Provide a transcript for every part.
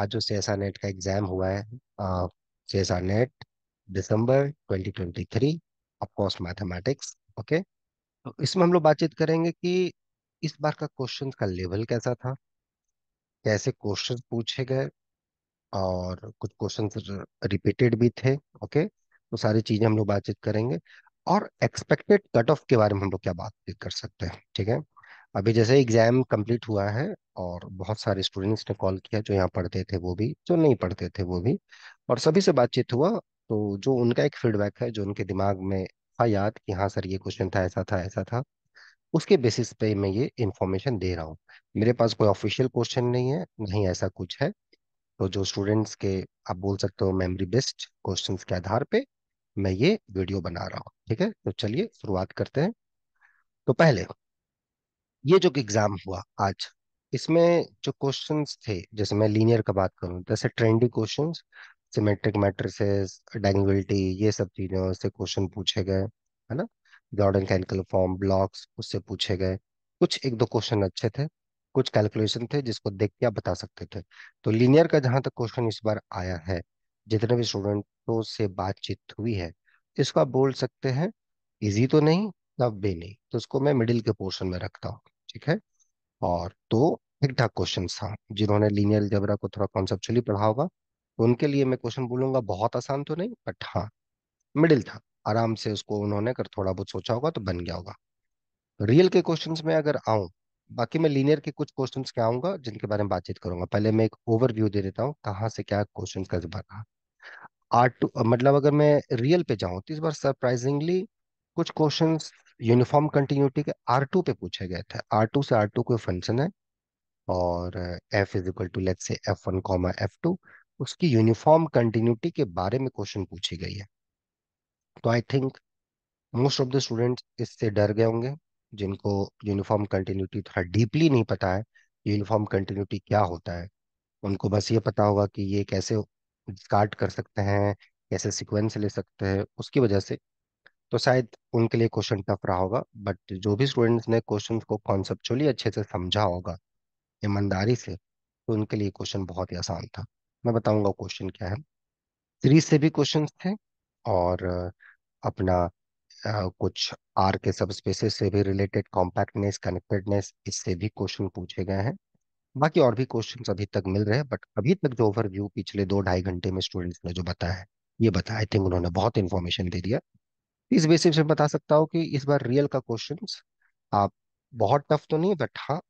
आज जो सी नेट का एग्ज़ाम हुआ है C S NET December 2023 of course mathematics okay तो इसमें हम लोग बातचीत करेंगे कि इस बार का क्वेश्चन का लेवल कैसा था कैसे क्वेश्चन पूछे गए और कुछ क्वेश्चन रिपीटेड भी थे ओके तो सारी चीज़ें हम लोग बातचीत करेंगे और एक्सपेक्टेड कट ऑफ के बारे में हम लोग क्या बातचीत कर सकते हैं ठीक है अभी जैसे एग्जाम कंप्लीट हुआ है और बहुत सारे स्टूडेंट्स ने कॉल किया जो यहाँ पढ़ते थे वो भी जो नहीं पढ़ते थे वो भी और सभी से बातचीत हुआ तो जो उनका एक फीडबैक है जो उनके दिमाग में था याद कि हाँ सर ये क्वेश्चन था ऐसा था ऐसा था उसके बेसिस पे मैं ये इन्फॉर्मेशन दे रहा हूँ मेरे पास कोई ऑफिशियल क्वेश्चन नहीं है नहीं ऐसा कुछ है तो जो स्टूडेंट्स के आप बोल सकते हो मेमोरी बेस्ड क्वेश्चन के आधार पे मैं ये वीडियो बना रहा हूँ ठीक है तो चलिए शुरुआत करते हैं तो पहले ये जो एग्जाम हुआ आज इसमें जो क्वेश्चंस थे जैसे मैं लीनियर का बात करूं जैसे ट्रेंडी क्वेश्चंस सिमेट्रिक मैट्रिसेस डेंगुलटी ये सब चीजें से क्वेश्चन पूछे गए है ना जॉर्डन कैनिकल फॉर्म ब्लॉक्स उससे पूछे गए कुछ एक दो क्वेश्चन अच्छे थे कुछ कैलकुलेशन थे जिसको देख के आप बता सकते थे तो लीनियर का जहाँ तक क्वेश्चन इस बार आया है जितने भी स्टूडेंटों से बातचीत हुई है इसको आप बोल सकते हैं इजी तो नहीं तब भी नहीं तो उसको मैं मिडिल के पोर्शन में रखता हूँ ठीक है और दो ठीक ठाक क्वेश्चन था जिन्होंने लीनियर जबरा को थोड़ा कॉन्सेप्चुअली पढ़ा होगा उनके लिए मैं क्वेश्चन बोलूंगा बहुत आसान तो नहीं बट हाँ मिडिल था आराम से उसको उन्होंने कर थोड़ा बहुत सोचा होगा तो बन गया होगा रियल के क्वेश्चन में अगर आऊं बाकी मैं लीनियर के कुछ क्वेश्चन क्या आऊंगा जिनके बारे में बातचीत करूंगा पहले मैं एक ओवरव्यू दे देता हूँ कहाँ से क्या क्वेश्चन का बना आर्ट मतलब अगर मैं रियल पे जाऊं तो इस बार सरप्राइजिंगली कुछ क्वेश्चंस यूनिफॉर्म कंटिन्यूटी के आर टू पे पूछा गया था आर टू से आर टू कोई फंक्शन है और F is equal to let से F one comma F two उसकी यूनिफॉर्म कंटिन्यूटी के बारे में क्वेश्चन पूछी गई है तो I think most of the students इससे डर गए होंगे जिनको यूनिफॉर्म कंटिन्यूटी थोड़ा डीपली नहीं पता है यूनिफॉर्म कंटिन्यूटी क्या होता है उनको बस ये पता होगा कि ये कैसे स्टार्ट कर सकते हैं कैसे सिक्वेंस ले सकते हैं उसकी वजह से तो शायद उनके लिए क्वेश्चन टफ रहा होगा बट जो भी स्टूडेंट्स ने क्वेश्चन को कॉन्सेप्चुअली अच्छे से समझा होगा ईमानदारी से तो उनके लिए क्वेश्चन बहुत ही आसान था मैं बताऊंगा क्वेश्चन क्या है सीरीज से भी क्वेश्चन थे और अपना कुछ आर के सब स्पेसिस से भी रिलेटेड कॉम्पैक्टनेस कनेक्टेडनेस इससे भी क्वेश्चन पूछे गए हैं बाकी और भी क्वेश्चन अभी तक मिल रहे हैं बट अभी तक जो ओवरव्यू पिछले दो ढाई घंटे में स्टूडेंट्स ने जो बताया है ये बताया आई थिंक उन्होंने बहुत इन्फॉर्मेशन दे दिया इस बेसिस पे बता सकता हूँ कि इस बार रियल का क्वेश्चन आप बहुत टफ तो नहीं बट हाँ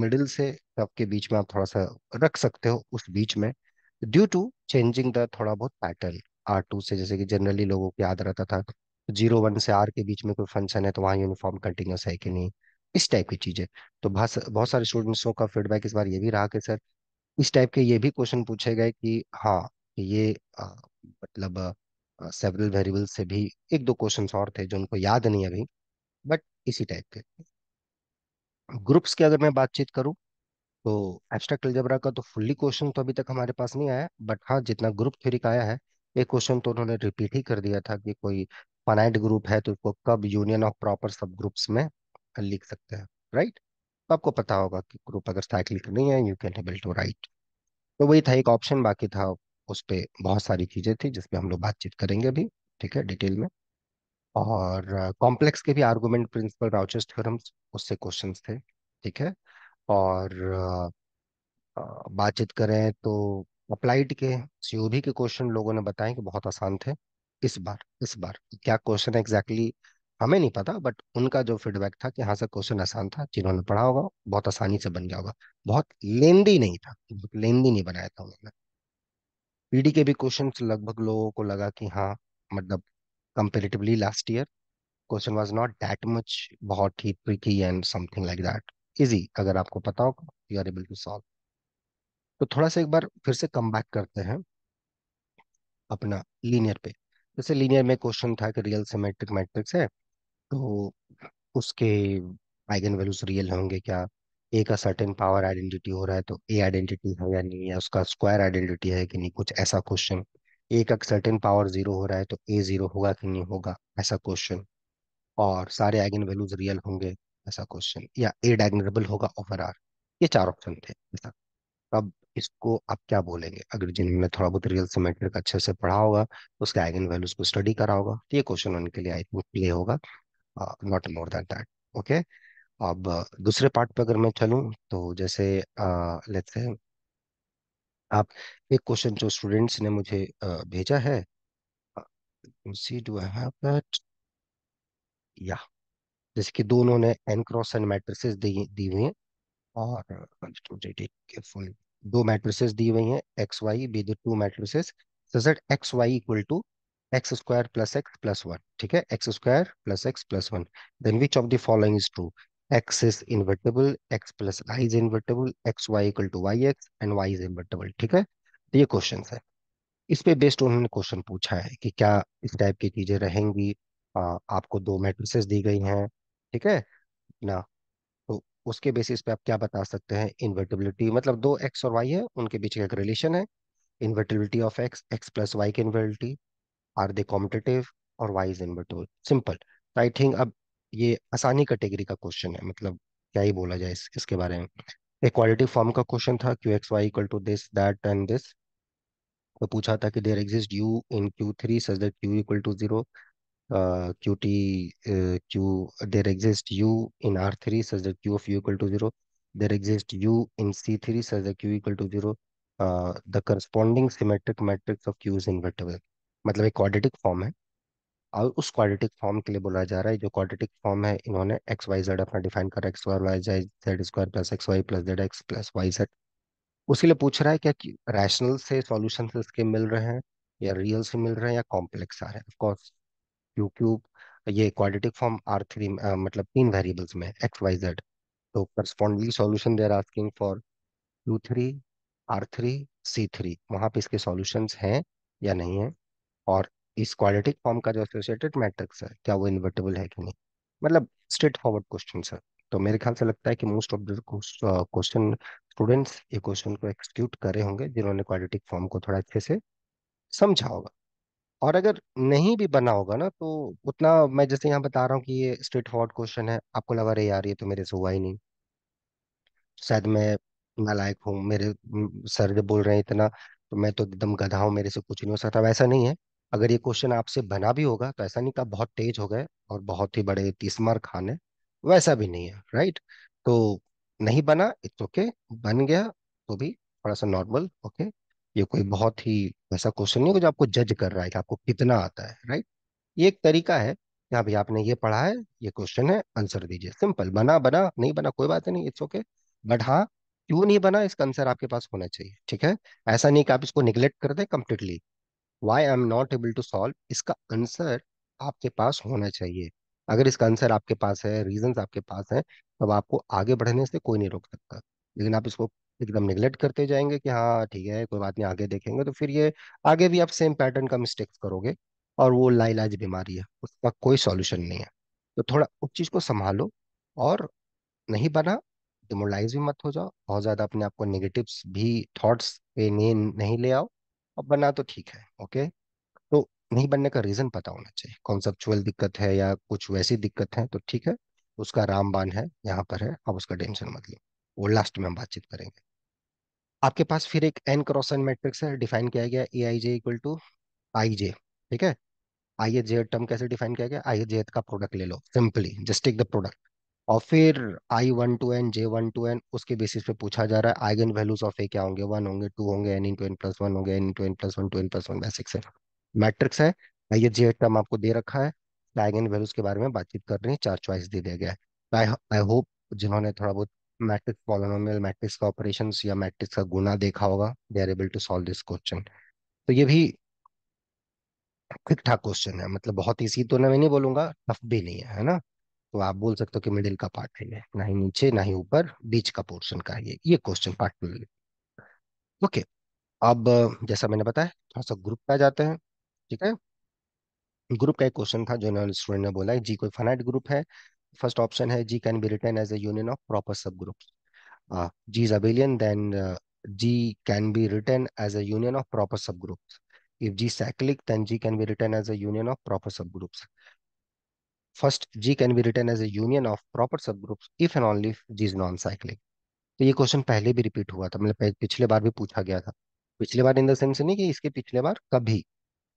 मिडिल से टफ के बीच में आप थोड़ा सा रख सकते हो उस बीच में ड्यू टू चेंजिंग द थोड़ा बहुत पैटर्न आर टू से जैसे कि जनरली लोगों को याद रहता था जीरो वन से आर के बीच में कोई फंक्शन है तो वहाँ यूनिफॉर्म कंटिन्यूस है कि नहीं इस टाइप की चीज़ें तो बहुत सारे स्टूडेंट्सों का फीडबैक इस बार ये भी रहा कि सर इस टाइप के ये भी क्वेश्चन पूछे गए कि हाँ ये मतलब सेवरल वेरिएबल से भी एक दो क्वेश्चन और थे जो उनको याद नहीं अभी बट इसी टाइप के ग्रुप्स की अगर मैं बातचीत करूँ तो एब्स्ट्रैक्ट एल्जेब्रा का तो फुल्ली क्वेश्चन तो अभी तक हमारे पास नहीं आया बट हाँ जितना ग्रुप थ्योरी का आया है एक क्वेश्चन तो उन्होंने रिपीट ही कर दिया था कि कोई फाइनाइट ग्रुप है तो उसको कब union of proper subgroups में लिख सकते हैं राइट तो आपको पता होगा कि ग्रुप अगर साइक्लिक नहीं है you can able to write तो वही था एक ऑप्शन बाकी था उस पर बहुत सारी चीज़ें थी जिसपे हम लोग बातचीत करेंगे अभी ठीक है डिटेल में और कॉम्प्लेक्स के भी आर्गूमेंट प्रिंसिपल राउचेस्ट थ्योरम्स उससे क्वेश्चन थे ठीक है और बातचीत करें तो अप्लाइड के सीओबी के क्वेश्चन लोगों ने बताए कि बहुत आसान थे इस बार इस बार क्या क्वेश्चन एग्जैक्टली हमें नहीं पता बट उनका जो फीडबैक था कि हाँ सर क्वेश्चन आसान था जिन्होंने पढ़ा होगा बहुत आसानी से बन गया होगा बहुत लेंदी नहीं था लेंदी नहीं बनाया था उन्होंने पीडी के भी क्वेश्चन लगभग लोगों को लगा कि हाँ मतलब comparatively last year question was not that much बहुत ही tricky and something like that easy अगर आपको पता होगा you are able to solve तो थोड़ा सा एक बार फिर से कम बैक करते हैं अपना लीनियर पे जैसे लीनियर में क्वेश्चन था कि रियल सिमेट्रिक मैट्रिक्स है तो उसके आइगन वैल्यूज रियल होंगे क्या ए का सर्टेन पावर आइडेंटिटी हो रहा है तो ए आइडेंटिटी है या नहीं या उसका स्क्वायर आइडेंटिटी है कि नहीं कुछ ऐसा क्वेश्चन ए का सर्टेन पावर जीरो हो रहा है तो ए जीरो होगा कि नहीं होगा ऐसा क्वेश्चन और सारे आइगन वैल्यूज रियल होंगे ऐसा क्वेश्चन या ए डायग्नरेबल होगा ओवर आर ये चार ऑप्शन थे ऐसा अब इसको आप क्या बोलेंगे अगर जिन्होंने थोड़ा बहुत रियल सिमेट्रिक अच्छे से पढ़ा होगा उसके आइगन वैल्यूज को स्टडी करा होगा तो ये क्वेश्चन उनके लिए आई थिंक प्ले होगा not more than that okay अब दूसरे पार्ट पे अगर मैं चलूँ तो जैसे लेते हैं आप एक क्वेश्चन जो स्टूडेंट्स ने मुझे आ, भेजा है see do I have that या जैसे कि दोनों ने एन क्रॉस एन मैट्रिसेस दी दी हुई हैं और फुल दो मैट्रिसेस दी हुई हैं X Y be the two matrices so X Y equal to X square plus X plus one ठीक है X square plus X plus one then which of the following is true x is invertible, x plus i is invertible, x y equal to y x and y is invertible. ठीक है तो ये question है इस पे based उन्होंने question पूछा है कि क्या इस टाइप की चीजें रहेंगी आ, आपको दो मैट्रिसेस दी गई हैं ठीक है ना तो उसके बेसिस पे आप क्या बता सकते हैं इन्वर्टेबिलिटी मतलब दो एक्स और वाई है उनके बीच का एक रिलेशन है invertibility of x x plus Y की इन्वर्टिलिटी आर दे कॉम्पिटेटिव और Y is invertible simple I think अब ये आसानी कैटेगरी का क्वेश्चन है मतलब क्या ही बोला जाए इस, इसके बारे में इक्वालिटी फॉर्म का क्वेश्चन था Q X Y equal to this that and this तो पूछा था कि there exist U in Q three such that Q equal to zero Q T Q there exist U in R three such that Q of U equal to zero there exist U in C three such that Q equal to zero the corresponding symmetric matrix of Q is invertible. मतलब एक quadratic form है और उस quadratic form के लिए बोला जा रहा है जो क्वाड्रेटिक फॉर्म है इन्होंने एक्स वाई जेड अपना डिफाइन कर X square Y Z Z square plus X Y plus Z X plus Y Z उसके लिए पूछ रहा है क्या रैशनल से सॉल्यूशन इसके मिल रहे हैं या रियल से मिल रहे हैं या कॉम्प्लेक्स आ रहे हैं ऑफकोर्स क्यू क्यूब ये क्वाड्रेटिक फॉर्म आर थ्री मतलब तीन वेरिएबल्स में एक्स वाई जेड तो correspondingly solution they are asking for Q three R three C three वहां पे इसके सॉल्यूशंस हैं या नहीं है और इस क्वालिटिक फॉर्म का जो एसोसिएटेड मैट्रिक्स है क्या वो इन्वर्टेबल है कि नहीं मतलब स्ट्रेट फॉरवर्ड क्वेश्चन सर तो मेरे ख्याल से लगता है कि most of the question students ये क्वेश्चन को एक्सक्यूट करे होंगे जिन्होंने क्वालिटिक फॉर्म को थोड़ा अच्छे से समझा होगा और अगर नहीं भी बना होगा ना तो उतना मैं जैसे यहाँ बता रहा हूँ कि ये स्ट्रेट फॉरवर्ड क्वेश्चन है आपको लगा रहे यार ये तो मेरे से हुआ ही नहीं शायद मैं नालायक हूँ मेरे सर जब बोल रहे हैं इतना तो मैं तो एकदम गधा हूँ मेरे से कुछ नहीं हो सकता वैसा नहीं है अगर ये क्वेश्चन आपसे बना भी होगा तो ऐसा नहीं कहा बहुत तेज हो गए और बहुत ही बड़े तीस मार खान है वैसा भी नहीं है राइट तो नहीं बना इट्स ओके बन गया तो भी थोड़ा सा नॉर्मल ओके ये कोई बहुत ही वैसा क्वेश्चन नहीं है जो आपको जज कर रहा है कि आपको कितना आता है राइट ये एक तरीका है यहाँ भी आपने ये पढ़ा है ये क्वेश्चन है आंसर दीजिए सिंपल बना बना नहीं बना कोई बात नहीं इट्स ओके बट हाँ क्यों नहीं बना इसका आंसर आपके पास होना चाहिए ठीक है ऐसा नहीं कि आप इसको निग्लेक्ट कर दें completely why I am not able to solve इसका आंसर आपके पास होना चाहिए अगर इसका आंसर आपके पास है रीजन आपके पास है तब आपको आगे बढ़ने से कोई नहीं रोक सकता लेकिन आप इसको एकदम निगलेक्ट करते जाएंगे कि हाँ ठीक है कोई बात नहीं आगे देखेंगे तो फिर ये आगे भी आप सेम पैटर्न का मिस्टेक्स करोगे और वो लाइलाज बीमारी है उसका कोई सॉल्यूशन नहीं है तो थोड़ा उस चीज़ को संभालो और नहीं बना डिमोलाइज भी मत हो जाओ बहुत ज़्यादा अपने आपको निगेटिव नेगेटिव्स भी थॉट्स पे नहीं ले आओ अब बना तो ठीक है ओके तो नहीं बनने का रीजन पता होना चाहिए कॉन्सेप्चुअल दिक्कत है या कुछ वैसी दिक्कत है तो ठीक है उसका रामबान है यहाँ पर है अब उसका टेंशन मत लो वो लास्ट में हम बातचीत करेंगे आपके पास फिर एक एन क्रॉस एन मैट्रिक्स है डिफाइन किया गया ए आई जे इक्वल टू आई जे ठीक है आई जे टर्म कैसे डिफाइन किया गया आई जे का प्रोडक्ट ले लो simply just take the product और फिर I one two N J one two N उसके बेसिस पे पूछा जा रहा है आइगन वैल्यूज ऑफ ए क्या होंगे वन होंगे टू होंगे N in two N plus one होंगे N in two N plus one two N plus one basics है मैट्रिक्स है ये जे टर्म आपको दे रखा है आइगन तो वैल्यूज के बारे में बातचीत कर रहे हैं चार चॉइस दे दिया गया है आई तो होप जिन्होंने थोड़ा बहुत मैट्रिक्स पॉलिनोमियल मैट्रिक्स का ऑपरेशन या मैट्रिक्स का गुना देखा होगा they are able to solve this question तो ये भी ठीक ठाक क्वेश्चन है मतलब बहुत ईजी तो मैं नहीं बोलूंगा टफ भी नहीं है है ना तो आप बोल सकते हो कि मिडिल का पार्ट है ना ही नीचे ना ही ऊपर बीच का पोर्शन का ये ये क्वेश्चन पार्ट में ओके okay. अब जैसा मैंने बताया थोड़ा सा ग्रुप पे आ जाते हैं ठीक है ग्रुप का एक क्वेश्चन था जो स्टूडेंट ने बोला है जी कोई फाइनाइट ग्रुप है फर्स्ट ऑप्शन है G can be written as a of proper subgroup G is abelian then G can be written as a of proper subgroup if G cyclic then G can be written as a of proper subgroups first G can be written as a union of proper subgroup if and only if G is non cyclic तो ये question पहले भी repeat हुआ था मतलब पिछले बार भी पूछा गया था पिछले बार इन द सेंस नहीं कि इसके पिछले बार कभी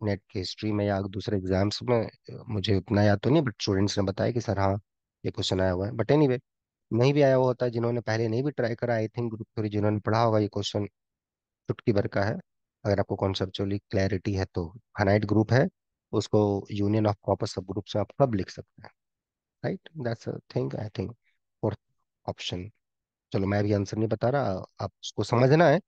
नेट के हिस्ट्री में या दूसरे एग्जाम्स में मुझे उतना याद तो नहीं बट स्टूडेंट्स ने बताया कि सर हाँ ये क्वेश्चन आया हुआ है बट एनी नहीं भी आया हुआ होता जिन्होंने पहले नहीं भी ट्राई करा आई थिंक ग्रुप थोड़ी जिन्होंने पढ़ा होगा ये क्वेश्चन चुटकी भर का है अगर आपको कॉन्सेप्चुअली क्लैरिटी है तो हनाइट ग्रुप है उसको union of proper subgroup से आप सब लिख सकते हैं right that's thing I think fourth option चलो मैं अभी आंसर नहीं बता रहा आप उसको समझना है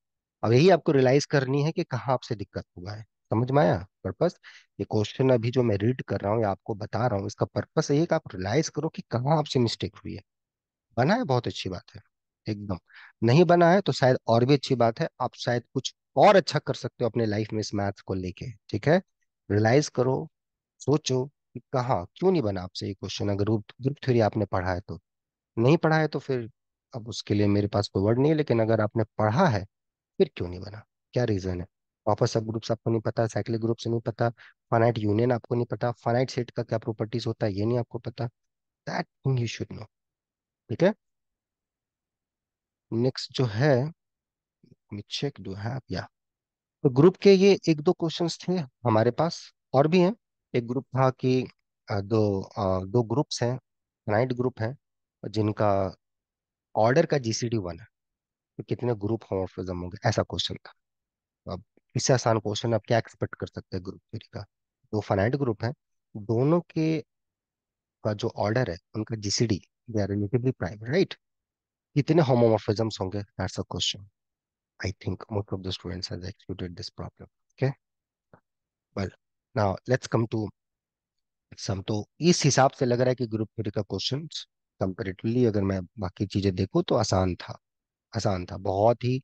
अब यही आपको रियलाइज करनी है कि कहाँ आपसे दिक्कत हुआ है समझ में आया पर्पस ये क्वेश्चन अभी जो मैं रीड कर रहा हूँ या आपको बता रहा हूँ इसका पर्पस यही है कि आप रियलाइज करो कि कहाँ आपसे मिस्टेक हुई है बना है बहुत अच्छी बात है एकदम नहीं बना है तो शायद और भी अच्छी बात है आप शायद कुछ और अच्छा कर सकते हो अपने लाइफ में इस मैथ को लेके ठीक है रियलाइज करो सोचो कि कहा क्यों नहीं बना आपसे ये क्वेश्चन अगर ग्रुप ग्रुप थ्योरी आपने पढ़ा है तो नहीं पढ़ा है तो फिर अब उसके लिए मेरे पास कोई वर्ड नहीं है लेकिन अगर आपने पढ़ा है फिर क्यों नहीं बना क्या रीज़न है वापस सब ग्रुप्स आपको नहीं पता साइक्लिक से नहीं पता फाइनाइट यूनियन आपको नहीं पता फाइनाइट सेट का क्या प्रॉपर्टीज होता है ये नहीं आपको पता that thing you should know ठीक है नेक्स्ट जो है चेक डू हैव या तो ग्रुप के ये एक दो क्वेश्चंस थे हमारे पास और भी हैं एक ग्रुप था कि दो दो ग्रुप्स हैं नाइट ग्रुप हैं जिनका ऑर्डर का जीसीडी वन है तो कितने ग्रुप होमोफिज्म होंगे ऐसा क्वेश्चन था तो अब इससे आसान क्वेश्चन आप क्या एक्सपेक्ट कर सकते हैं ग्रुप थ्री का दो फाइनाइट ग्रुप हैं दोनों के का जो ऑर्डर है उनका GCD they are relatively prime right कितने होमोमोफिजम्स होंगे that's a question I think most of the students has executed this problem. Okay. Well, now let's come to some तो इस हिसाब से लग रहा है कि ग्रुप थ्री का क्वेश्चन कंपेरेटिवली अगर मैं बाकी चीजें देखूँ तो आसान था आसान था बहुत ही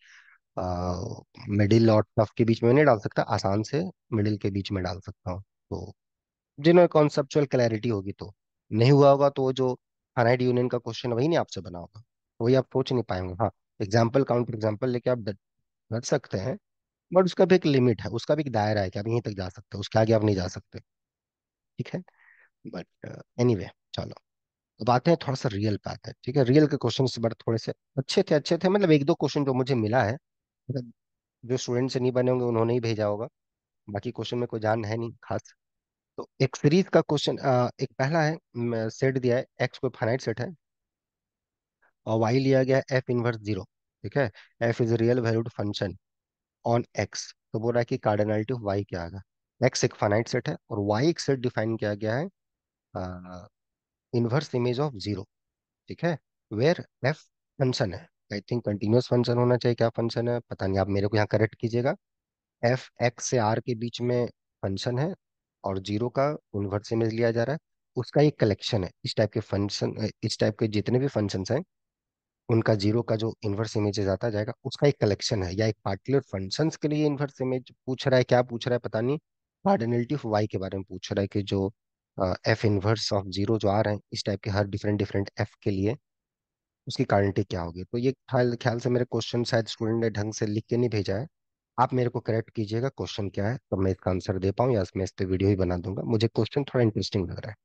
मिडिल और टफ के बीच में नहीं डाल सकता आसान से मिडिल के बीच में डाल सकता हूँ तो जिन्हें कॉन्सेप्चुअल क्लैरिटी होगी तो नहीं हुआ होगा तो जो फाइनाइट यूनियन का क्वेश्चन वही नहीं आपसे बना होगा वही आप सोच नहीं पाएंगे हाँ एग्जाम्पल काउंटर एग्जाम्पल लेके आप डर सकते हैं बट उसका भी एक लिमिट है उसका भी एक दायरा है कि आप यहीं तक जा सकते हो उसके आगे आप नहीं जा सकते ठीक है बट एनी वे चलो अब आते हैं थोड़ा सा रियल पे आते हैं ठीक है रियल के क्वेश्चन बट थोड़े से अच्छे थे अच्छे थे मतलब एक दो क्वेश्चन जो मुझे मिला है मतलब जो स्टूडेंट से नहीं बने होंगे उन्होंने ही भेजा होगा बाकी क्वेश्चन में कोई जान है नहीं खास तो एक सीरीज का क्वेश्चन एक पहला है सेट दिया है एक्स कोई फाइनाइट सेट है और वाई लिया गया है एफ इनवर्स जीरो ठीक है F is real valued function on X तो बोल रहा है कि कार्डिनलिटी ऑफ वाई क्या आएगा एक्स एक फाइनाइट सेट है और वाई एक सेट डिफाइन किया गया है इनवर्स इमेज ऑफ जीरो ठीक है वेयर एफ फंक्शन है आई थिंक कंटिन्यूस फंक्शन होना चाहिए क्या फंक्शन है पता नहीं आप मेरे को यहाँ करेक्ट कीजिएगा एफ एक्स से आर के बीच में फंक्शन है और जीरो का इनवर्स इमेज लिया जा रहा है उसका एक कलेक्शन है इस टाइप के फंक्शन इस टाइप के जितने भी फंक्शन हैं उनका जीरो का जो इन्वर्स इमेजेस आता जाएगा उसका एक कलेक्शन है या एक पार्टिकुलर फंक्शंस के लिए इन्वर्स इमेज पूछ रहा है क्या पूछ रहा है पता नहीं कार्डिनलिटी ऑफ वाई के बारे में पूछ रहा है कि जो एफ इनवर्स ऑफ जीरो जो आ रहे हैं इस टाइप के हर डिफरेंट डिफरेंट एफ के लिए उसकी कार्डिनलिटी क्या होगी तो ये ख्याल ख्याल से मेरे क्वेश्चन शायद स्टूडेंट ने ढंग से लिख के नहीं भेजा है आप मेरे को करेक्ट कीजिएगा क्वेश्चन क्या है तो मैं इसका आंसर दे पाऊँ या मैं इस पर वीडियो ही बना दूंगा मुझे क्वेश्चन थोड़ा इंटरेस्टिंग लग रहा है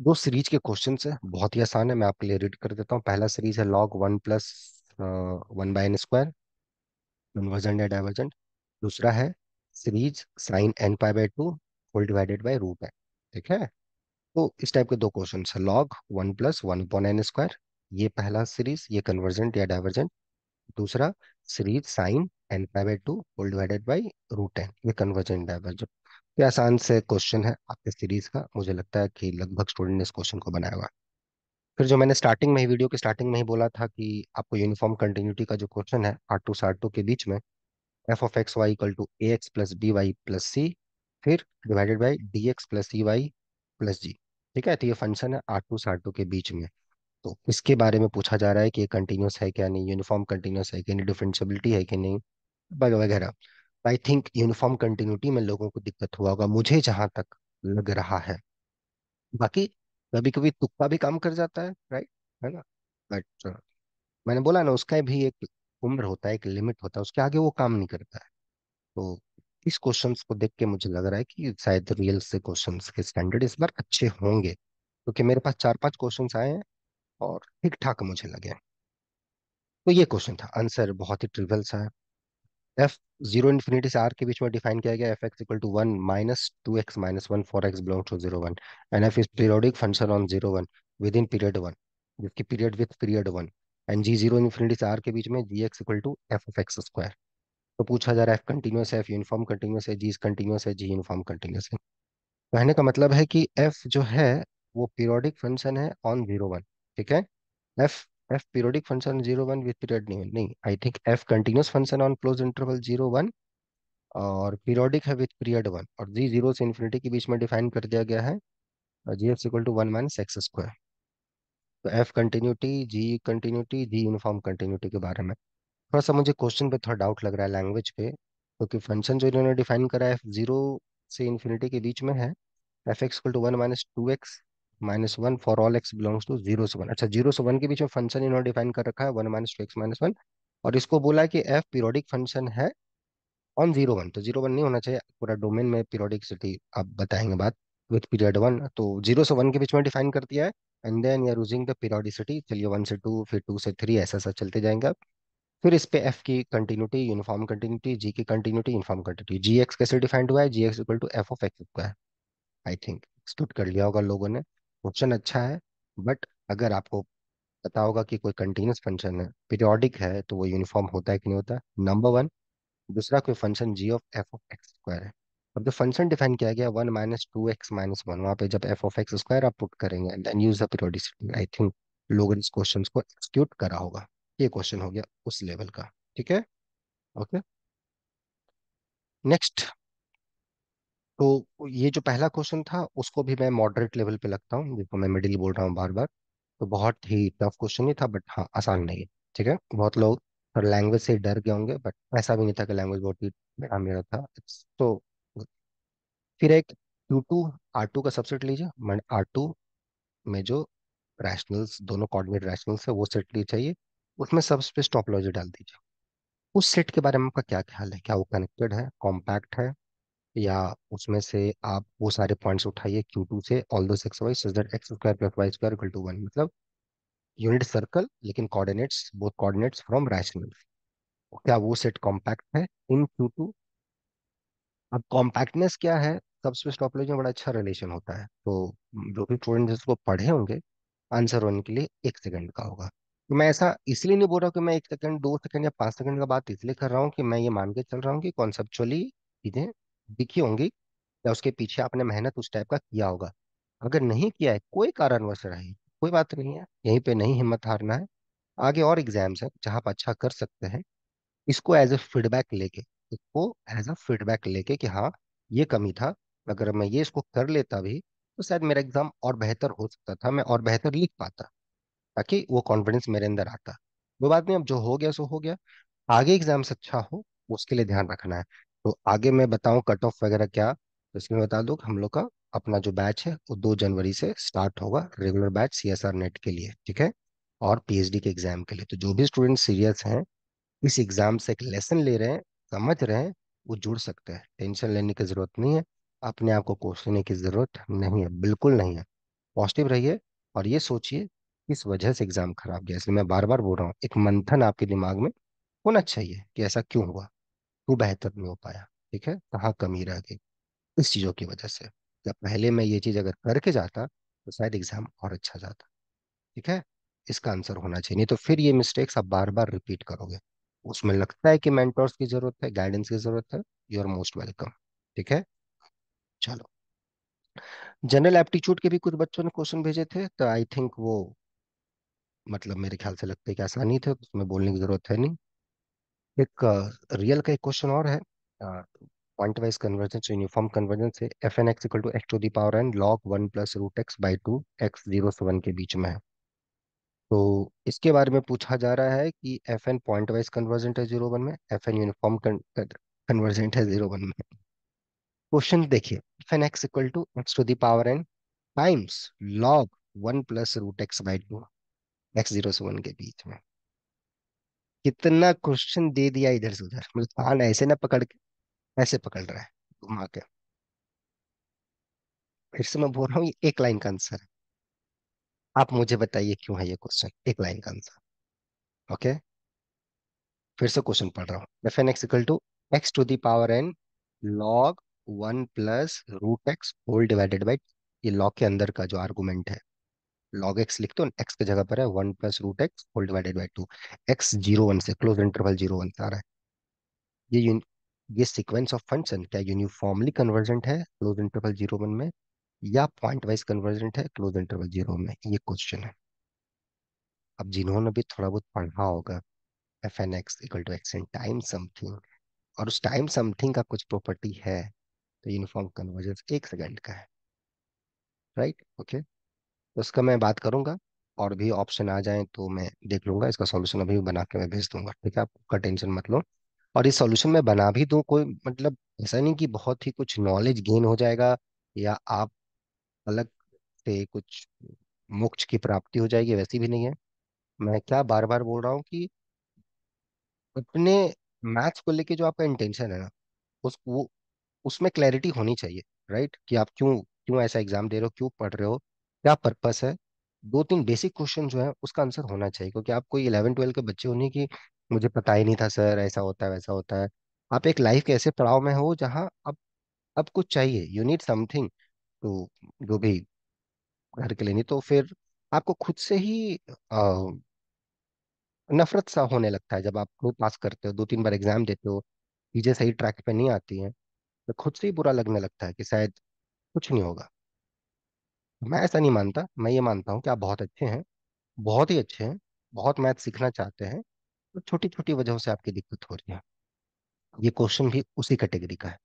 दो सीरीज के क्वेश्चन है बहुत ही आसान है मैं आपके लिए रीड कर देता हूँ पहला सीरीज है log one plus one by N square convergent या डाइवर्जेंट दूसरा है series sine N pi by two whole divided by root है ठीक है तो इस टाइप के दो क्वेश्चन है log one plus one upon N square ये पहला सीरीज ये कन्वर्जेंट या डाइवर्जेंट दूसरा series sine N pi by two whole divided by root N ये कन्वर्जेंट डाइवर्जेंट ये आसान से क्वेश्चन है आपके सीरीज का मुझे लगता है कि लगभग स्टूडेंट ने इस क्वेश्चन को बनाया हुआ फिर जो मैंने स्टार्टिंग में ही वीडियो के स्टार्टिंग में ही बोला था कि आपको यूनिफॉर्म कंटिन्यूटी का जो क्वेश्चन है आर टू सार टू के बीच में F of X Y equal to A X plus B Y plus C फिर divided by D X plus C Y plus G ठीक है तो ये फंक्शन है आर टू सार टू के बीच में तो इसके बारे में पूछा जा रहा है कि ये कंटिन्यूस है क्या नहीं यूनिफॉर्म कंटिन्यूस है कि नहीं डिफ्रेंशियबिलिटी है कि नहीं वगैरह आई थिंक यूनिफॉर्म कंटिन्यूटी में लोगों को दिक्कत हुआ होगा मुझे जहां तक लग रहा है बाकी कभी कभी तुक्का भी काम कर जाता है राइट है ना बट uh, मैंने बोला ना उसका भी एक उम्र होता है एक लिमिट होता है उसके आगे वो काम नहीं करता है तो इस क्वेश्चंस को देख के मुझे लग रहा है कि शायद रियल से क्वेश्चंस के स्टैंडर्ड इस बार अच्छे होंगे क्योंकि तो मेरे पास चार पांच क्वेश्चंस आए हैं और ठीक ठाक मुझे लगे तो ये क्वेश्चन था आंसर बहुत ही ट्रिवल सा है एफ जीरो इन्फिनिटी से आर के बीच में डिफाइन किया गया F x equal to one minus two x minus one for X belong to zero one and F is periodic function on zero one with in period one जिसकी period with period one and G zero infinity से R के बीच में G x equal to F of x square तो पूछा जा रहा है एफ कंटिन्यूस है एफ यूनिफॉर्म कंटिन्यूस है जी इज कंटिन्यूस है जी यूनिफॉर्म कंटिन्यूस है कहने का मतलब है कि एफ जो है वो पीरियोडिक फंक्शन है ऑन जीरो वन ठीक है F F periodic function zero one with period नहीं नहीं I think F continuous function on close interval zero one और पीरियोडिक है विथ पीरियड वन और जी जीरो से इन्फिनिटी के बीच में डिफाइन कर दिया गया है G F equal to one minus X square तो F continuity G continuity G uniform continuity के बारे में थोड़ा सा मुझे क्वेश्चन पे थोड़ा डाउट लग रहा है लैंग्वेज पे क्योंकि तो फंक्शन जो इन्होंने डिफाइन करा है एफ जीरो से इन्फिनिटी के बीच में है f x equal to one minus two x minus one for all x belongs to zero से वन अच्छा जीरो से वन के बीच में फंक्शन इन्होंने डिफाइन कर रखा है one minus two x minus one और इसको बोला कि एफ पीरियोडिक फंक्शन है ऑन जीरो वन तो जीरो वन नहीं होना चाहिए पूरा डोमेन में पीरियोडिक सिटी आप बताएंगे बात विथ पीरियड वन तो जीरो से वन के बीच में डिफाइन कर दिया है and then you are using the periodicity चलिए वन से टू फिर टू से थ्री ऐसा ऐसा चलते जाएंगे आप फिर इस पे एफ की कंटिन्यूटी यूनिफॉर्म कंटिन्यूटी जी की continuity uniform continuity g x कैसे डिफाइंड हुआ है g x equal to F of x square I think exclude कर लिया होगा लोगों ने क्वेश्चन अच्छा है बट अगर आपको पता होगा कि कोई कंटिन्यूस फंक्शन है पीरियोडिक है तो वो यूनिफॉर्म होता है कि नहीं होता नंबर वन दूसरा कोई function g of f of x square है अब जो फंक्शन डिफाइन किया गया one minus two x minus one वहाँ पे जब एफ ऑफ एक्स स्क्वायर आप पुट करेंगे then use the I think लोगों ने इस क्वेश्चन को एक्सक्यूट करा होगा ये क्वेश्चन हो गया उस लेवल का ठीक है ओके नेक्स्ट तो ये जो पहला क्वेश्चन था उसको भी मैं मॉडरेट लेवल पे लगता हूँ जिसको मैं मिडिल बोल रहा हूँ बार बार तो बहुत ही टफ क्वेश्चन ही था बट हाँ आसान नहीं है ठीक है बहुत लोग लैंग्वेज से डर गए होंगे बट ऐसा भी नहीं था कि लैंग्वेज बहुत ही मेरा मेरा था तो फिर एक यू टू आर टू का सबसेट लीजिए आर टू में जो रैशनल्स दोनों कॉर्डिनेट रैशनल्स है वो सेट ली चाहिए उसमें सब स्पेस टॉपोलॉजी डाल दीजिए उस सेट के बारे में आपका क्या ख्याल है क्या वो कनेक्टेड है कॉम्पैक्ट है या उसमें से आप वो सारे पॉइंट्स उठाइए क्यू टू से ऑल दो x y such x square plus y square equal to one मतलब यूनिट सर्कल लेकिन coordinates both coordinates from rational क्या वो सेट कॉम्पैक्ट है इन क्यू टू अब कॉम्पैक्टनेस क्या है सबस्पेस टॉपोलॉजी में बड़ा अच्छा रिलेशन होता है तो जो भी स्टूडेंट जिसको पढ़े होंगे आंसर होने के लिए एक सेकंड का होगा तो मैं ऐसा इसलिए नहीं बोल रहा कि मैं एक सेकंड दो सेकंड या पांच सेकंड का बात इसलिए कर रहा हूँ कि मैं ये मान के चल रहा हूँ कि कॉन्सेप्चुअली चीज़ें दिखी होंगी या उसके पीछे आपने मेहनत उस टाइप का किया होगा अगर नहीं किया है कोई कारणवश रहे कोई बात नहीं है यहीं पे नहीं हिम्मत हारना है आगे और एग्जाम्स है जहाँ आप अच्छा कर सकते हैं इसको एज ए फीडबैक लेके इसको एज अ फीडबैक लेके कि हाँ ये कमी था अगर मैं ये इसको कर लेता भी तो शायद मेरा एग्जाम और बेहतर हो सकता था मैं और बेहतर लिख पाता ताकि वो कॉन्फिडेंस मेरे अंदर आता वो बात नहीं अब जो हो गया सो हो गया आगे एग्जाम्स अच्छा हो उसके लिए ध्यान रखना है तो आगे मैं बताऊं कट ऑफ वगैरह क्या तो इसमें बता दूं कि हम लोग का अपना जो बैच है वो दो जनवरी से स्टार्ट होगा regular batch C S R NET के लिए ठीक है और पीएचडी के एग्जाम के लिए तो जो भी स्टूडेंट सीरियस हैं इस एग्जाम से एक लेसन ले रहे हैं समझ रहे हैं वो जुड़ सकते हैं टेंशन लेने की जरूरत नहीं है अपने आप को कोसने की जरूरत नहीं है बिल्कुल नहीं है पॉजिटिव रहिए और ये सोचिए किस वजह से एग्जाम खराब गया इसलिए मैं बार बार बोल रहा हूँ एक मंथन आपके दिमाग में होना चाहिए कि ऐसा क्यों हुआ वो बेहतर नहीं हो पाया ठीक है कहाँ कमी रह गई इस चीज़ों की वजह से जब पहले मैं ये चीज़ अगर करके जाता तो शायद एग्जाम और अच्छा जाता ठीक है इसका आंसर होना चाहिए नहीं तो फिर ये मिस्टेक्स आप बार बार रिपीट करोगे उसमें लगता है कि मेंटोर्स की जरूरत है गाइडेंस की जरूरत है यू आर मोस्ट वेलकम ठीक है चलो जनरल एप्टीट्यूड के भी कुछ बच्चों ने क्वेश्चन भेजे थे तो आई थिंक वो मतलब मेरे ख्याल से लगता है कि आसानी थे उसमें बोलने की जरूरत है नहीं एक रियल का एक क्वेश्चन और है point wise convergence uniform convergence है f n x equal to x to the power n log one plus root x by two x zero से वन के बीच में है तो इसके बारे में पूछा जा रहा है कि f n point wise convergent है जीरो वन में एफ एन यूनिफॉर्म कन्वर्जेंट है जीरो वन में क्वेश्चन देखिए f n x equal to x to the power n times log one plus root x by two x zero से one के बीच में कितना क्वेश्चन दे दिया इधर से उधर मतलब कान ऐसे ना पकड़ के ऐसे पकड़ रहा है घुमा के फिर से मैं बोल रहा हूँ ये एक लाइन का आंसर है आप मुझे बताइए क्यों है ये क्वेश्चन एक लाइन का आंसर ओके फिर से क्वेश्चन पढ़ रहा हूँ f n x equal to x to the power n log one plus root x whole divided by ये लॉग के अंदर का जो आर्गूमेंट है लॉग एक्स लिखते हो एक्स के जगह पर है one plus root x whole divided by two x zero one से क्लोज इंटरवल जीरो वन से आ रहा है ये ये सीक्वेंस ऑफ फंक्शन क्या यूनिफॉर्मली कन्वर्जेंट है क्लोज इंटरवल जीरो वन में या पॉइंट वाइज कन्वर्जेंट है क्लोज इंटरवल जीरो में ये क्वेश्चन है अब जिन्होंने भी थोड़ा बहुत पढ़ा होगा f n x equal to x n time something और उस टाइम समथिंग का कुछ प्रॉपर्टी है तो यूनिफॉर्म कन्वर्जेंस एक सेकेंड का है राइट right? Okay okay? उसका मैं बात करूंगा और भी ऑप्शन आ जाए तो मैं देख लूंगा इसका सॉल्यूशन अभी बना के मैं भेज दूंगा ठीक है आपका टेंशन मत लो और ये सॉल्यूशन मैं बना भी दूं कोई मतलब ऐसा नहीं कि बहुत ही कुछ नॉलेज गेन हो जाएगा या आप अलग से कुछ मोक्ष की प्राप्ति हो जाएगी वैसी भी नहीं है मैं क्या बार बार बोल रहा हूँ कि अपने मैथ्स को लेके जो आपका इंटेंशन है ना उस वो उसमें क्लैरिटी होनी चाहिए राइट कि आप क्यों क्यों ऐसा एग्जाम दे रहे हो क्यों पढ़ रहे हो क्या पर्पस है दो तीन बेसिक क्वेश्चन जो है उसका आंसर होना चाहिए क्योंकि आप कोई इलेवन ट्वेल्व के बच्चे हो नहीं कि मुझे पता ही नहीं था सर ऐसा होता है वैसा होता है आप एक लाइफ के ऐसे पड़ाव में हो जहाँ अब अब कुछ चाहिए यू नीड समथिंग टू जो भी घर के लिए नहीं तो फिर आपको खुद से ही आ, नफरत सा होने लगता है जब आप नहीं पास करते हो दो तीन बार एग्जाम देते हो चीज़ें सही ट्रैक पे नहीं आती हैं तो खुद से ही बुरा लगने लगता है कि शायद कुछ नहीं होगा मैं ऐसा नहीं मानता मैं ये मानता हूँ कि आप बहुत अच्छे हैं बहुत ही अच्छे हैं बहुत मैथ सीखना चाहते हैं तो छोटी छोटी वजहों से आपकी दिक्कत हो रही है ये क्वेश्चन भी उसी कैटेगरी का है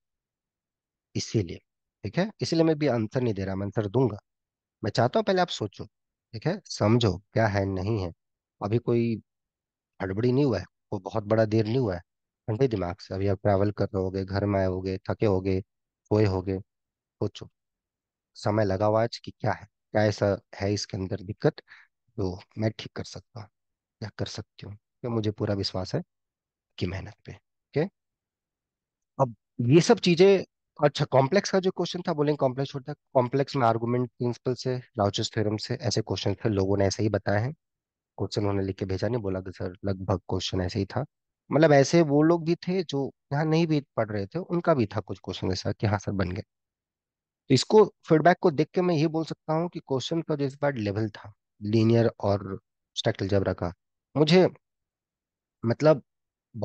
इसीलिए ठीक है इसीलिए मैं भी आंसर नहीं दे रहा मैं आंसर दूंगा मैं चाहता हूँ पहले आप सोचो ठीक है समझो क्या है नहीं है अभी कोई हड़बड़ी नहीं हुआ है कोई बहुत बड़ा देर नहीं हुआ है ठंडे दिमाग से अभी आप ट्रैवल कर रहे हो घर में आए होगे थके हो होगे सोए हो सोचो समय लगा हुआ आज कि क्या है क्या ऐसा है इसके अंदर दिक्कत तो मैं ठीक कर सकता हूँ या कर सकती हूँ तो मुझे पूरा विश्वास है कि मेहनत पे ओके अब ये सब चीजें अच्छा कॉम्प्लेक्स का जो क्वेश्चन था बोलेंगे कॉम्प्लेक्स होता है कॉम्प्लेक्स में आर्गूमेंट प्रिंसिपल से राउचर्स थ्योरम से ऐसे क्वेश्चन थे लोगों ने ऐसे ही बताए हैं क्वेश्चन उन्होंने लिख के भेजा नहीं बोला कि सर लगभग क्वेश्चन ऐसे ही था मतलब ऐसे वो लोग भी थे जो यहाँ नहीं भी पढ़ रहे थे उनका भी था कुछ क्वेश्चन ऐसा कि हाँ सर बन गए तो इसको फीडबैक को देख के मैं ये बोल सकता हूँ कि क्वेश्चन का जो इस बार लेवल था लीनियर और स्ट्रक्चरल जबरा का मुझे मतलब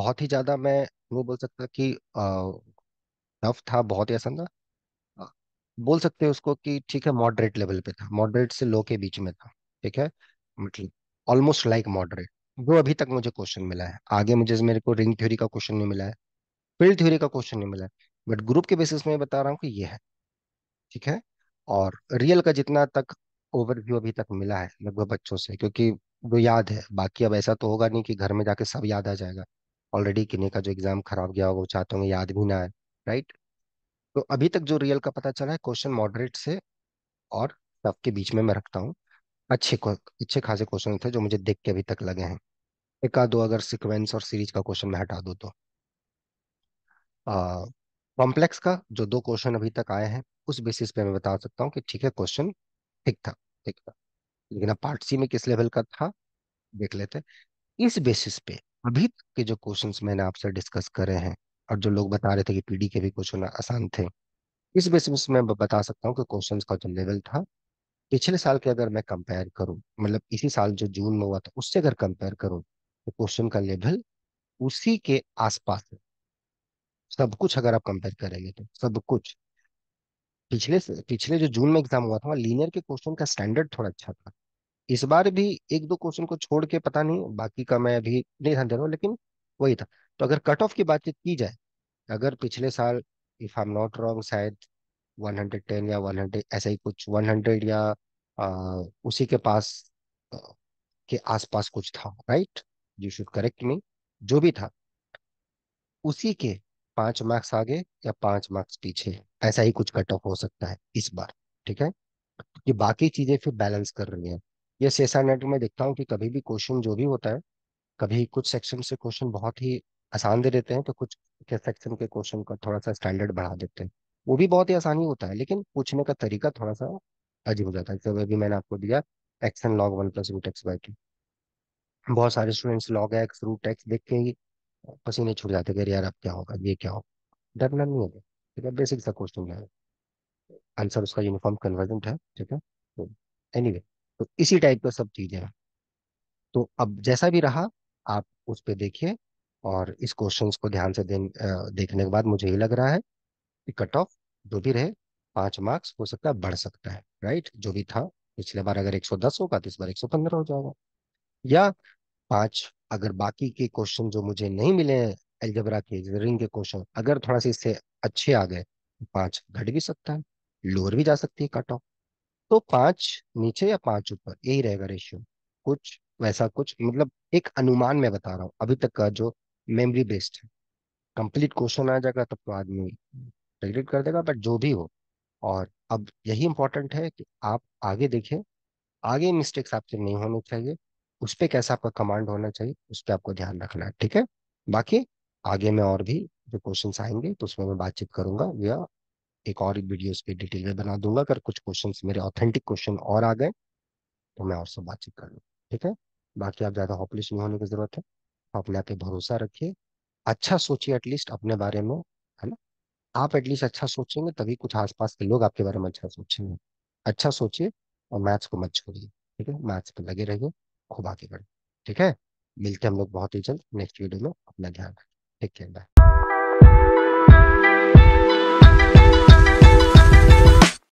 बहुत ही ज़्यादा मैं वो बोल सकता कि टफ था बहुत ही आसान था बोल सकते हैं उसको कि ठीक है मॉडरेट लेवल पे था मॉडरेट से लो के बीच में था ठीक है मतलब ऑलमोस्ट लाइक मॉडरेट वो अभी तक मुझे क्वेश्चन मिला है आगे मुझे मेरे को रिंग थ्योरी का क्वेश्चन नहीं मिला है फील्ड थ्योरी का क्वेश्चन नहीं मिला है बट ग्रुप के बेसिस में बता रहा हूँ कि ये है ठीक है और रियल का जितना तक ओवरव्यू अभी तक मिला है लगभग बच्चों से क्योंकि वो याद है बाकी अब ऐसा तो होगा नहीं कि घर में जाके सब याद आ जाएगा ऑलरेडी किन्हीं का जो एग्जाम खराब गया होगा वो चाहते होंगे याद भी ना आए राइट तो अभी तक जो रियल का पता चला है क्वेश्चन मॉडरेट से और सबके बीच में मैं रखता हूँ अच्छे अच्छे खासे क्वेश्चन थे जो मुझे देख के अभी तक लगे हैं एक आध दो अगर सिक्वेंस और सीरीज का क्वेश्चन मैं हटा दू तो कॉम्प्लेक्स का जो दो क्वेश्चन अभी तक आए हैं उस बेसिस पे मैं बता सकता हूँ कि ठीक है क्वेश्चन ठीक था ठीक था लेकिन अब पार्ट सी में किस लेवल का था देख लेते हैं इस बेसिस पे अभी तक के जो क्वेश्चंस मैंने आपसे डिस्कस करे हैं और जो लोग बता रहे थे कि पीडी के भी क्वेश्चन आसान थे इस बेसिस में बता सकता हूँ कि क्वेश्चन का जो लेवल था पिछले साल के अगर मैं कंपेयर करूँ मतलब इसी साल जो जून में हुआ था उससे अगर कंपेयर करूँ तो क्वेश्चन का लेवल उसी के आसपास है सब कुछ अगर आप कंपेयर करेंगे तो सब कुछ पिछले पिछले जो जून में एग्जाम हुआ था वहाँ लीनियर के क्वेश्चन का स्टैंडर्ड थोड़ा अच्छा था इस बार भी एक दो क्वेश्चन को छोड़ के पता नहीं बाकी का मैं अभी नहीं ध्यान दे रहा हूँ लेकिन वही था तो अगर कट ऑफ की बातचीत की जाए अगर पिछले साल if I am not wrong शायद 110 या 100 ऐसा ही कुछ 100 या आ, उसी के पास के आसपास कुछ था right you should correct me जो भी था उसी के पांच मार्क्स आगे या पांच मार्क्स पीछे ऐसा ही कुछ कट ऑफ हो सकता है इस बार ठीक है ये बाकी चीजें फिर बैलेंस कर रही हैं ये सेसा नेट में देखता हूँ कि कभी भी क्वेश्चन जो भी होता है कभी कुछ सेक्शन से क्वेश्चन बहुत ही आसान दे देते हैं तो कुछ के सेक्शन के क्वेश्चन का थोड़ा सा स्टैंडर्ड बढ़ा देते हैं वो भी बहुत ही आसानी होता है लेकिन पूछने का तरीका थोड़ा सा अजीब हो जाता है जैसे अभी मैंने आपको दिया x n log one plus root x by two बहुत सारे students log x root x देख के ही पसीने छूट जाते अगर यार अब क्या होगा ये क्या होगा डरना नहीं है ठीक है बेसिक सा क्वेश्चन है आंसर उसका यूनिफॉर्म कन्वर्जेंट है ठीक है तो एनीवे anyway, तो इसी टाइप का सब चीजें हैं तो अब जैसा भी रहा आप उस पर देखिए और इस क्वेश्चन को ध्यान से देन, देखने के बाद मुझे ये लग रहा है कि कट ऑफ जो भी रहे पांच मार्क्स हो सकता है बढ़ सकता है राइट जो भी था पिछले बार अगर 110 होगा तो इस बार 115 हो जाएगा या पांच अगर बाकी के क्वेश्चन जो मुझे नहीं मिले हैं एल्जबरा के रिंग के क्वेश्चन अगर थोड़ा सा इससे अच्छे आ गए तो पांच घट भी सकता है लोअर भी जा सकती है कट ऑफ तो पांच नीचे या पांच ऊपर यही रहेगा रेशियो कुछ वैसा कुछ मतलब एक अनुमान मैं बता रहा हूँ अभी तक का जो मेमोरी बेस्ड है कंप्लीट क्वेश्चन आ जाएगा तब तो आदमी रिग्रेट कर देगा बट जो भी हो और अब यही इंपॉर्टेंट है कि आप आगे देखें आगे मिस्टेक्स आपसे नहीं होने चाहिए उस पर कैसा आपका कमांड होना चाहिए उस पर आपको ध्यान रखना है ठीक है बाकी आगे में और भी जो क्वेश्चंस आएंगे तो उसमें मैं बातचीत करूंगा या एक और वीडियो पे डिटेल में बना दूंगा अगर कुछ क्वेश्चंस मेरे ऑथेंटिक क्वेश्चन और आ गए तो मैं और से बातचीत कर लूँ ठीक है बाकी आप ज़्यादा हॉपलिश नहीं होने की ज़रूरत है अपने आप पे भरोसा रखिए अच्छा सोचिए एटलीस्ट अपने बारे में है ना आप एटलीस्ट अच्छा सोचेंगे तभी कुछ आसपास के लोग आपके बारे में अच्छा सोचेंगे अच्छा सोचिए और मैथ्स को मत छोड़िए ठीक है मैथ्स पर लगे रहिए खूब आगे बढ़े ठीक है मिलते हैं हम लोग बहुत ही जल्द नेक्स्ट वीडियो में अपना ध्यान रखें ठीक है बाय